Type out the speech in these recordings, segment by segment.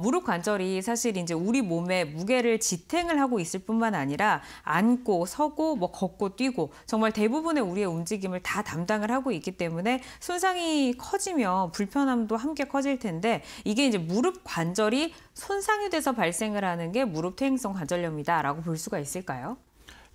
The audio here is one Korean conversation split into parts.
무릎 관절이 사실 이제 우리 몸의 무게를 지탱을 하고 있을 뿐만 아니라 앉고 서고 뭐 걷고 뛰고 정말 대부분의 우리의 움직임을 다 담당을 하고 있기 때문에 손상이 커지면 불편함도 함께 커질 텐데 이게 이제 무릎 관절이 손상이 돼서 발생을 하는 게 무릎 퇴행성 관절염이다라고 볼 수가 있을까요?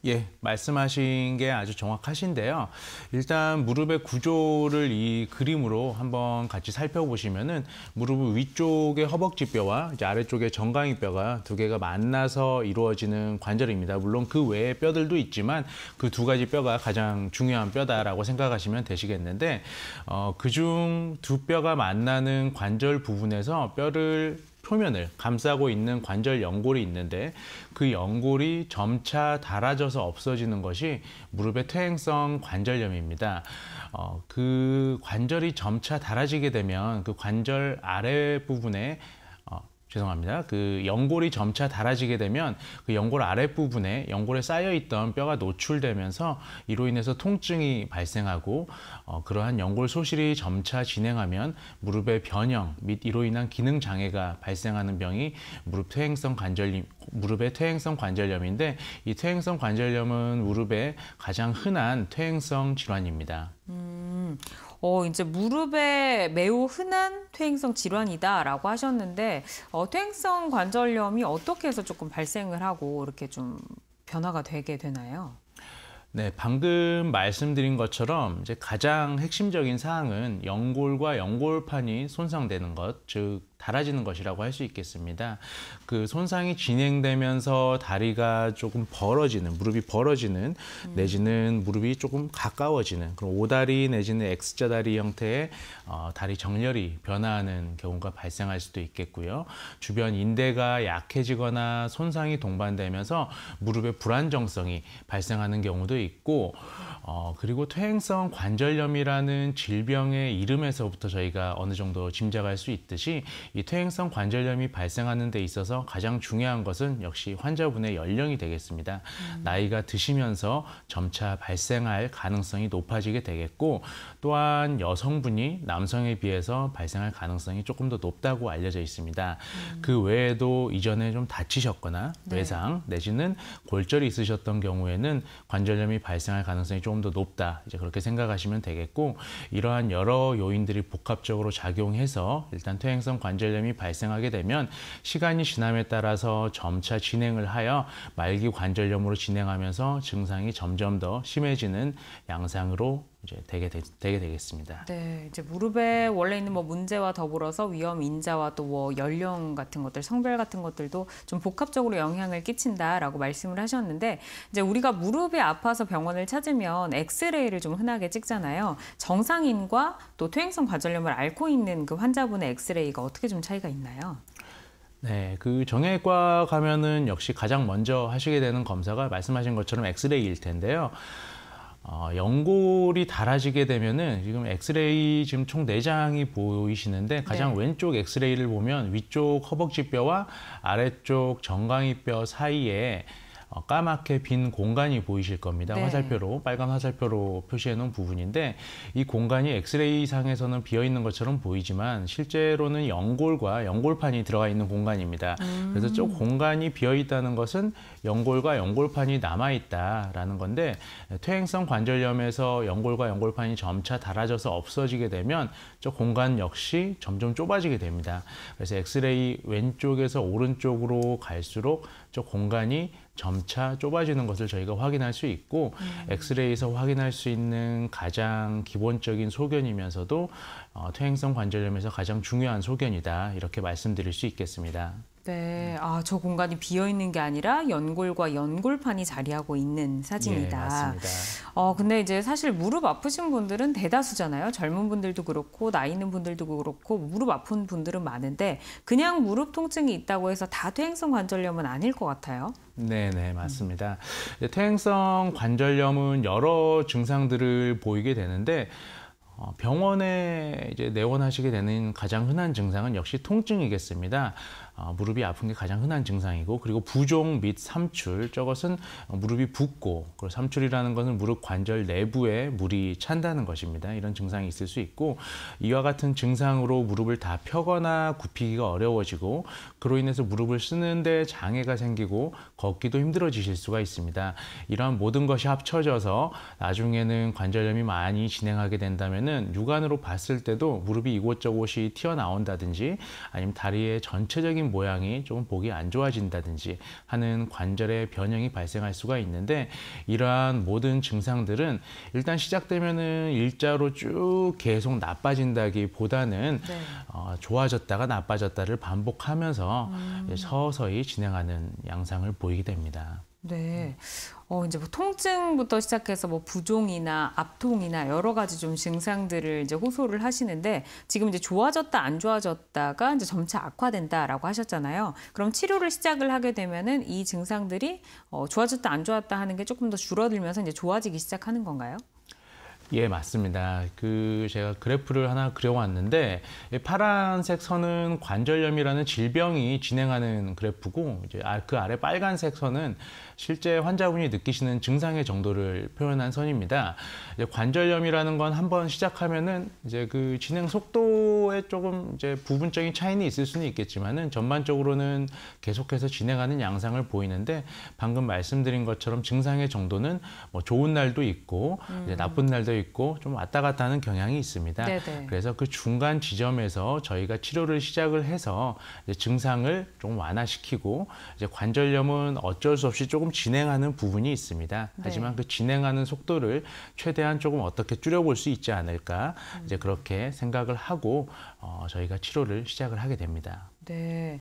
예, 말씀하신 게 아주 정확하신데요. 일단 무릎의 구조를 이 그림으로 한번 같이 살펴보시면은 무릎 위쪽의 허벅지뼈와 이제 아래쪽의 정강이뼈가 두 개가 만나서 이루어지는 관절입니다. 물론 그 외에 뼈들도 있지만 그 두 가지 뼈가 가장 중요한 뼈다라고 생각하시면 되시겠는데 어, 그중 두 뼈가 만나는 관절 부분에서 뼈를 표면을 감싸고 있는 관절 연골이 있는데 그 연골이 점차 닳아져서 없어지는 것이 무릎의 퇴행성 관절염입니다. 어, 그 관절이 점차 닳아지게 되면 그 관절 아래 부분에 어, 죄송합니다. 그 연골이 점차 닳아지게 되면 그 연골 아랫부분에 연골에 쌓여있던 뼈가 노출되면서 이로 인해서 통증이 발생하고 어, 그러한 연골 소실이 점차 진행하면 무릎의 변형 및 이로 인한 기능 장애가 발생하는 병이 무릎 퇴행성 관절염 무릎의 퇴행성 관절염인데 이 퇴행성 관절염은 무릎의 가장 흔한 퇴행성 질환입니다. 음. 어, 이제 무릎에 매우 흔한 퇴행성 질환이다라고 하셨는데 어, 퇴행성 관절염이 어떻게 해서 조금 발생을 하고 이렇게 좀 변화가 되게 되나요? 네, 방금 말씀드린 것처럼 이제 가장 핵심적인 사항은 연골과 연골판이 손상되는 것, 즉 달아지는 것이라고 할 수 있겠습니다. 그 손상이 진행되면서 다리가 조금 벌어지는, 무릎이 벌어지는, 음. 내지는 무릎이 조금 가까워지는, 그런 오다리 내지는 X자 다리 형태의 어, 다리 정렬이 변화하는 경우가 발생할 수도 있겠고요. 주변 인대가 약해지거나 손상이 동반되면서 무릎의 불안정성이 발생하는 경우도 있고, 어, 그리고 퇴행성 관절염이라는 질병의 이름에서부터 저희가 어느 정도 짐작할 수 있듯이 이 퇴행성 관절염이 발생하는 데 있어서 가장 중요한 것은 역시 환자분의 연령이 되겠습니다. 음. 나이가 드시면서 점차 발생할 가능성이 높아지게 되겠고 또한 여성분이 남성에 비해서 발생할 가능성이 조금 더 높다고 알려져 있습니다. 음. 그 외에도 이전에 좀 다치셨거나 네. 외상 내지는 골절이 있으셨던 경우에는 관절염이 발생할 가능성이 좀 좀더 높다 이제 그렇게 생각하시면 되겠고 이러한 여러 요인들이 복합적으로 작용해서 일단 퇴행성 관절염이 발생하게 되면 시간이 지남에 따라서 점차 진행을 하여 말기 관절염으로 진행하면서 증상이 점점 더 심해지는 양상으로 이제 되게 되, 되게 되겠습니다. 네, 이제 무릎에 원래 있는 뭐 문제와 더불어서 위험 인자와 또 뭐 연령 같은 것들, 성별 같은 것들도 좀 복합적으로 영향을 끼친다라고 말씀을 하셨는데 이제 우리가 무릎이 아파서 병원을 찾으면 엑스레이를 좀 흔하게 찍잖아요. 정상인과 또 퇴행성 관절염을 앓고 있는 그 환자분의 엑스레이가 어떻게 좀 차이가 있나요? 네, 그 정형외과 가면은 역시 가장 먼저 하시게 되는 검사가 말씀하신 것처럼 엑스레이일 텐데요. 어, 연골이 닳아지게 되면은 지금 엑스레이 지금 총4장이 보이시는데 가장 네. 왼쪽 엑스레이를 보면 위쪽 허벅지뼈와 아래쪽 정강이뼈 사이에 어, 까맣게 빈 공간이 보이실 겁니다. 네. 화살표로 빨간 화살표로 표시해 놓은 부분인데 이 공간이 엑스레이 상에서는 비어 있는 것처럼 보이지만 실제로는 연골과 연골판이 들어가 있는 공간입니다. 음. 그래서 쪽 공간이 비어 있다는 것은 연골과 연골판이 남아 있다라는 건데 퇴행성 관절염에서 연골과 연골판이 점차 닳아져서 없어지게 되면 쪽 공간 역시 점점 좁아지게 됩니다. 그래서 엑스레이 왼쪽에서 오른쪽으로 갈수록 쪽 공간이 점차 좁아지는 것을 저희가 확인할 수 있고 음. 엑스레이에서 확인할 수 있는 가장 기본적인 소견이면서도 어, 퇴행성 관절염에서 가장 중요한 소견이다 이렇게 말씀드릴 수 있겠습니다. 네, 음. 아, 저 공간이 비어 있는 게 아니라 연골과 연골판이 자리하고 있는 사진이다. 네, 예, 맞습니다. 어, 근데 이제 사실 무릎 아프신 분들은 대다수잖아요. 젊은 분들도 그렇고 나이 있는 분들도 그렇고 무릎 아픈 분들은 많은데 그냥 무릎 통증이 있다고 해서 다 퇴행성 관절염은 아닐 것 같아요. 네, 네, 맞습니다. 음. 퇴행성 관절염은 여러 증상들을 보이게 되는데 어, 병원에 이제 내원하시게 되는 가장 흔한 증상은 역시 통증이겠습니다. 어, 무릎이 아픈 게 가장 흔한 증상이고 그리고 부종 및 삼출 저것은 무릎이 붓고 그리고 삼출이라는 것은 무릎 관절 내부에 물이 찬다는 것입니다. 이런 증상이 있을 수 있고 이와 같은 증상으로 무릎을 다 펴거나 굽히기가 어려워지고 그로 인해서 무릎을 쓰는데 장애가 생기고 걷기도 힘들어지실 수가 있습니다. 이러한 모든 것이 합쳐져서 나중에는 관절염이 많이 진행하게 된다면은 육안으로 봤을 때도 무릎이 이곳저곳이 튀어나온다든지 아니면 다리의 전체적인 전체적인 모양이 조금 보기 안 좋아진다든지 하는 관절의 변형이 발생할 수가 있는데 이러한 모든 증상들은 일단 시작되면은 일자로 쭉 계속 나빠진다기보다는 네. 어, 좋아졌다가 나빠졌다를 반복하면서 음. 서서히 진행하는 양상을 보이게 됩니다. 네. 음. 어, 이제 뭐 통증부터 시작해서 뭐 부종이나 압통이나 여러 가지 좀 증상들을 이제 호소를 하시는데 지금 이제 좋아졌다 안 좋아졌다가 이제 점차 악화된다라고 하셨잖아요. 그럼 치료를 시작을 하게 되면은 이 증상들이 어, 좋아졌다 안 좋았다 하는 게 조금 더 줄어들면서 이제 좋아지기 시작하는 건가요? 예, 맞습니다. 그 제가 그래프를 하나 그려왔는데 파란색 선은 관절염이라는 질병이 진행하는 그래프고 이제 아, 그 아래 빨간색 선은 실제 환자분이 느끼시는 증상의 정도를 표현한 선입니다. 관절염이라는 건 한번 시작하면은 이제 그 진행 속도 요거에 조금 이제 부분적인 차이는 있을 수는 있겠지만은 전반적으로는 계속해서 진행하는 양상을 보이는데 방금 말씀드린 것처럼 증상의 정도는 뭐 좋은 날도 있고 음. 나쁜 날도 있고 좀 왔다 갔다 하는 경향이 있습니다. 네네. 그래서 그 중간 지점에서 저희가 치료를 시작을 해서 이제 증상을 좀 완화시키고 이제 관절염은 어쩔 수 없이 조금 진행하는 부분이 있습니다. 네. 하지만 그 진행하는 속도를 최대한 조금 어떻게 줄여볼 수 있지 않을까 이제 그렇게 생각을 하고 어, 저희가 치료를 시작을 하게 됩니다. 네.